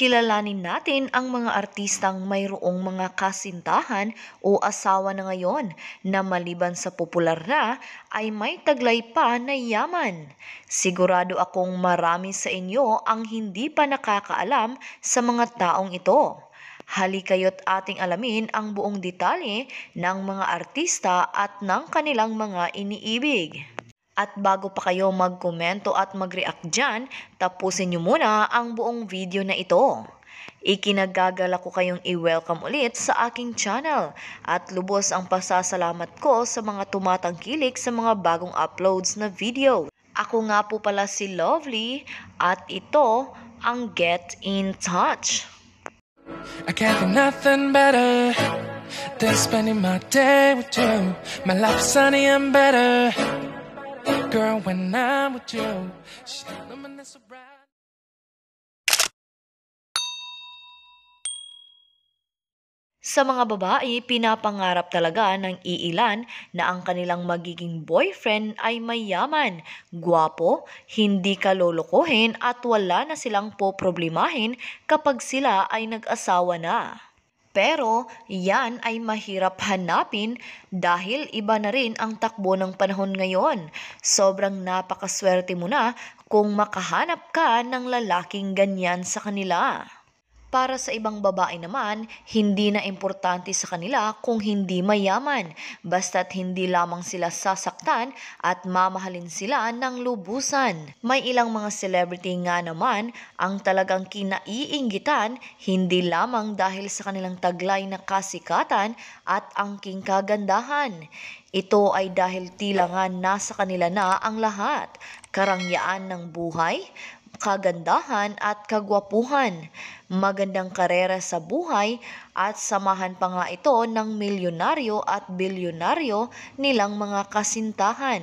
Kilalanin natin ang mga artistang mayroong mga kasintahan o asawa na ngayon na maliban sa popular na ay may taglay pa na yaman. Sigurado akong marami sa inyo ang hindi pa nakakaalam sa mga taong ito. Halikayo't ating alamin ang buong detalye ng mga artista at ng kanilang mga iniibig. At bago pa kayo magkomento at mag-react dyan, tapusin nyo muna ang buong video na ito. Ikinagagala ko kayong i-welcome ulit sa aking channel at lubos ang pasasalamat ko sa mga tumatangkilik sa mga bagong uploads na video. Ako nga po pala si Lovely at ito ang Get In Touch. I can't do nothing better than spending my day with you. My life's sunny and better girl, when I'm with you. She's luminous so bright. Sa mga babae, pinapangarap talaga ng iilan na ang kanilang magiging boyfriend ay mayaman, guwapo, hindi kalolokohin at wala na silang poproblemahin kapag sila ay nag-asawa na. Pero yan ay mahirap hanapin dahil iba na rin ang takbo ng panahon ngayon. Sobrang napakaswerte mo na kung makahanap ka ng lalaking ganyan sa kanila. Para sa ibang babae naman, hindi na importante sa kanila kung hindi mayaman, basta't hindi lamang sila sasaktan at mamahalin sila ng lubusan. May ilang mga celebrity nga naman ang talagang kinaiinggitan hindi lamang dahil sa kanilang taglay na kasikatan at angking kagandahan. Ito ay dahil tila nga nasa kanila na ang lahat, karangyaan ng buhay, kagandahan at kagwapuhan, magandang karera sa buhay at samahan pa nga ito ng milyonaryo at bilyonaryo nilang mga kasintahan.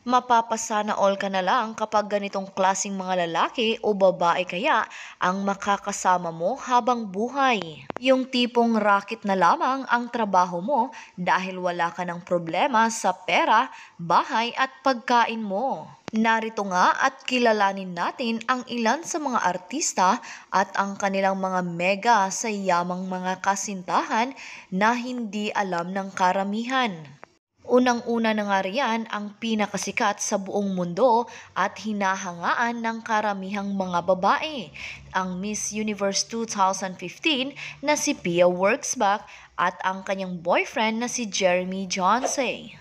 Mapapasana all ka na lang kapag ganitong klasing mga lalaki o babae kaya ang makakasama mo habang buhay. Yung tipong racket na lamang ang trabaho mo dahil wala ka ng problema sa pera, bahay at pagkain mo. Narito nga at kilalanin natin ang ilan sa mga artista at ang kanilang mga mega sa yamang mga kasintahan na hindi alam ng karamihan. Unang-una na nga riyan ang pinakasikat sa buong mundo at hinahangaan ng karamihang mga babae, ang Miss Universe 2015 na si Pia Worksback at ang kanyang boyfriend na si Jeremy Johnson.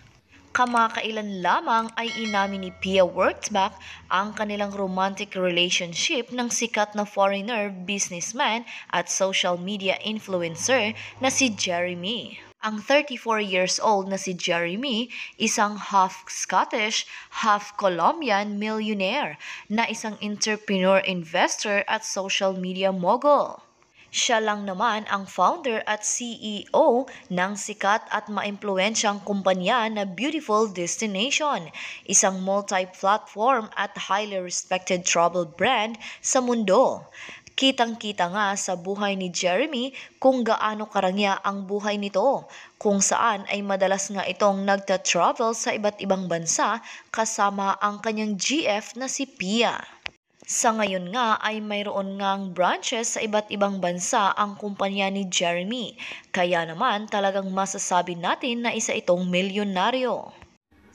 Kamakailan lamang ay inamin ni Pia Wurtzbach ang kanilang romantic relationship ng sikat na foreigner businessman at social media influencer na si Jeremy ang 34 years old na si Jeremy, isang half-Scottish, half-Colombian millionaire na isang entrepreneur investor at social media mogul. Siya lang naman ang founder at CEO ng sikat at maimpluensyang kumpanya na Beautiful Destination, isang multi-platform at highly respected travel brand sa mundo. Kitang-kita nga sa buhay ni Jeremy kung gaano karangya ang buhay nito, kung saan ay madalas nga itong nagta-travel sa iba't ibang bansa kasama ang kanyang GF na si Pia. Sa ngayon nga ay mayroon ngang branches sa iba't ibang bansa ang kumpanya ni Jeremy, kaya naman talagang masasabi natin na isa itong milyonaryo.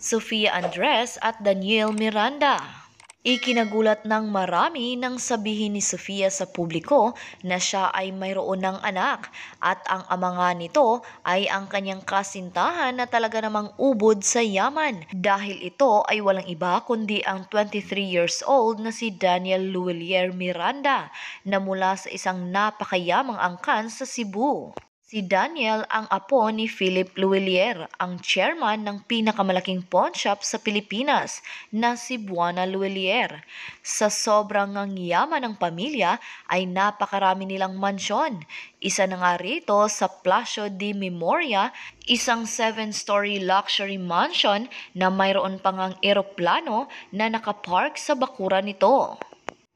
Sofia Andres at Daniel Miranda Ikinagulat ng marami nang sabihin ni Sofia sa publiko na siya ay mayroon ng anak at ang amanga nito ay ang kanyang kasintahan na talaga namang ubod sa yaman dahil ito ay walang iba kundi ang 23 years old na si Daniel Luelier Miranda na mula sa isang napakayamang angkan sa Cebu. Si Daniel ang apo ni Philip Luelier, ang chairman ng pinakamalaking pawnshop sa Pilipinas na si Buana Luelier. Sa sobrang ang yaman ng pamilya ay napakarami nilang mansyon. Isa na nga rito sa Placio de Memoria, isang seven-story luxury mansion na mayroon pang ang eroplano na nakapark sa bakuran nito.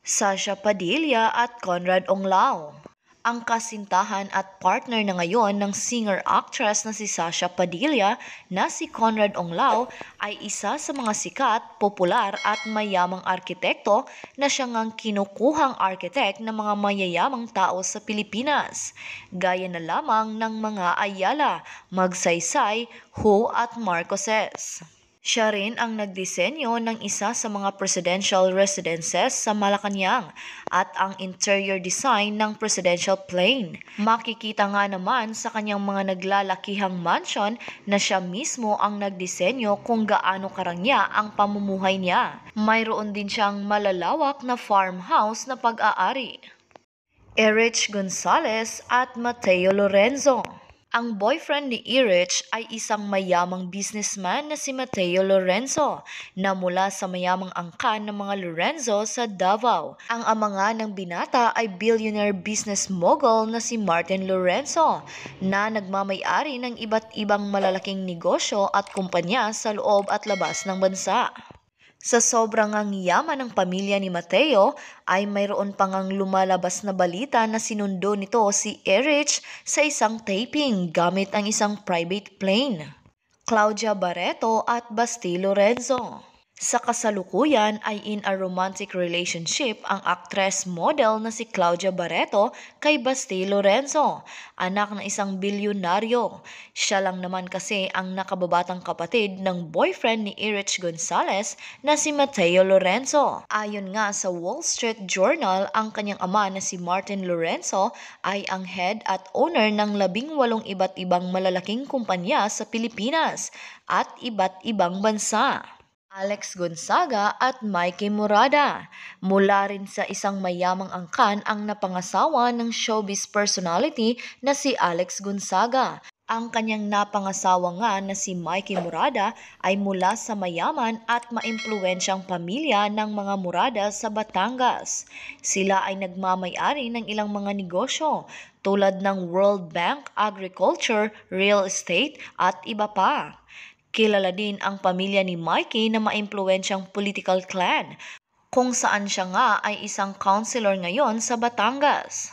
Sasha Padilla at Conrad Onglao ang kasintahan at partner na ngayon ng singer-actress na si Sasha Padilla na si Conrad Onglao ay isa sa mga sikat, popular at mayamang arkitekto na siyang ngang kinukuhang architect ng mga mayayamang tao sa Pilipinas, gaya na lamang ng mga Ayala, Magsaysay, Ho at Marcoses. Siya rin ang nagdisenyo ng isa sa mga presidential residences sa Malacanang at ang interior design ng presidential plane. Makikita nga naman sa kanyang mga naglalakihang mansion na siya mismo ang nagdisenyo kung gaano karangya ang pamumuhay niya. Mayroon din siyang malalawak na farmhouse na pag-aari. Erich Gonzalez at Mateo Lorenzo. Ang boyfriend ni Erich ay isang mayamang businessman na si Mateo Lorenzo na mula sa mayamang angkan ng mga Lorenzo sa Davao. Ang ama ng binata ay billionaire business mogul na si Martin Lorenzo na nagmamayari ng iba't ibang malalaking negosyo at kumpanya sa loob at labas ng bansa. Sa sobrang ang yaman ng pamilya ni Mateo ay mayroon pang ang lumalabas na balita na sinundo nito si Erich sa isang taping gamit ang isang private plane. Claudia Barreto at Basti Lorenzo. Sa kasalukuyan ay in a romantic relationship ang actress model na si Claudia Barreto kay Basti Lorenzo, anak ng isang bilyonaryo. Siya lang naman kasi ang nakababatang kapatid ng boyfriend ni Erich Gonzalez na si Mateo Lorenzo. Ayon nga sa Wall Street Journal, ang kanyang ama na si Martin Lorenzo ay ang head at owner ng labing walong iba't ibang malalaking kumpanya sa Pilipinas at iba't ibang bansa. Alex Gonzaga at Mikey Murada. Mula rin sa isang mayamang angkan ang napangasawa ng showbiz personality na si Alex Gonzaga. Ang kanyang napangasawa nga na si Mikey Murada ay mula sa mayaman at maimpluwensyang pamilya ng mga Murada sa Batangas. Sila ay nagmamayari ng ilang mga negosyo tulad ng World Bank, Agriculture, Real Estate at iba pa. Kilala din ang pamilya ni Mikey na maimpluwensyang political clan, kung saan siya nga ay isang counselor ngayon sa Batangas.